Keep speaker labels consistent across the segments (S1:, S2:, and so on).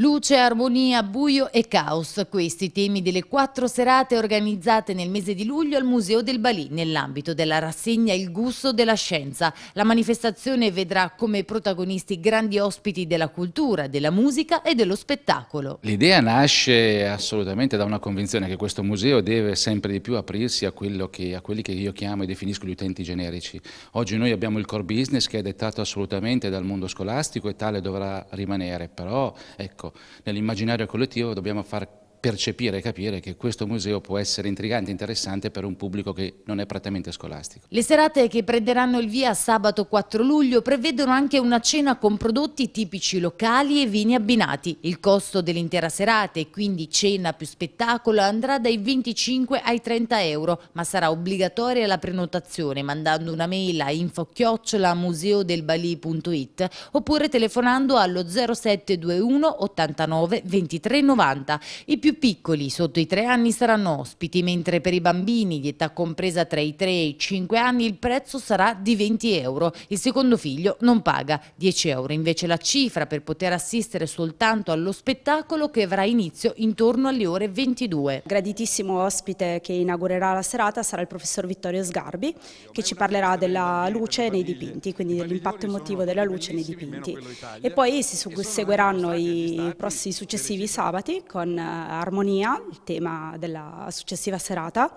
S1: Luce, armonia, buio e caos, questi i temi delle quattro serate organizzate nel mese di luglio al Museo del Balì nell'ambito della rassegna Il gusto della scienza. La manifestazione vedrà come protagonisti grandi ospiti della cultura, della musica e dello spettacolo.
S2: L'idea nasce assolutamente da una convinzione che questo museo deve sempre di più aprirsi a, che, a quelli che io chiamo e definisco gli utenti generici. Oggi noi abbiamo il core business che è dettato assolutamente dal mondo scolastico e tale dovrà rimanere, però ecco Nell'immaginario collettivo dobbiamo far percepire e capire che questo museo può essere intrigante e interessante per un pubblico che non è prettamente scolastico.
S1: Le serate che prenderanno il via sabato 4 luglio prevedono anche una cena con prodotti tipici locali e vini abbinati. Il costo dell'intera serata e quindi cena più spettacolo andrà dai 25 ai 30 euro, ma sarà obbligatoria la prenotazione mandando una mail a info-museodelbali.it oppure telefonando allo 0721 89 23 90. I più più piccoli sotto i tre anni saranno ospiti, mentre per i bambini di età compresa tra i 3 e i 5 anni il prezzo sarà di 20 euro. Il secondo figlio non paga 10 euro, invece la cifra per poter assistere
S3: soltanto allo spettacolo che avrà inizio intorno alle ore 22. Graditissimo ospite che inaugurerà la serata sarà il professor Vittorio Sgarbi che ci parlerà della luce nei dipinti, quindi dell'impatto emotivo della luce nei dipinti. E poi si seguiranno i prossimi successivi sabati con eh, Armonia, il tema della successiva serata,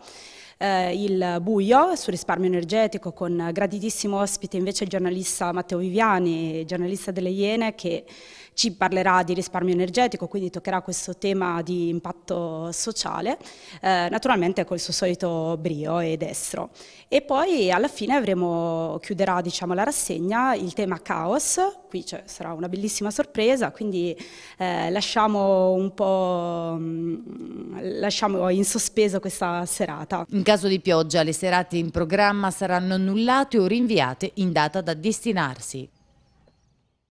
S3: eh, il buio sul risparmio energetico con graditissimo ospite invece il giornalista Matteo Viviani, giornalista delle Iene che ci parlerà di risparmio energetico, quindi toccherà questo tema di impatto sociale, eh, naturalmente col suo solito brio e destro. E poi alla fine avremo, chiuderà diciamo, la rassegna il tema caos, qui cioè, sarà una bellissima sorpresa, quindi eh, lasciamo un po' Mm, lasciamo in sospeso
S1: questa serata. In caso di pioggia le serate in programma saranno annullate o rinviate in data da destinarsi.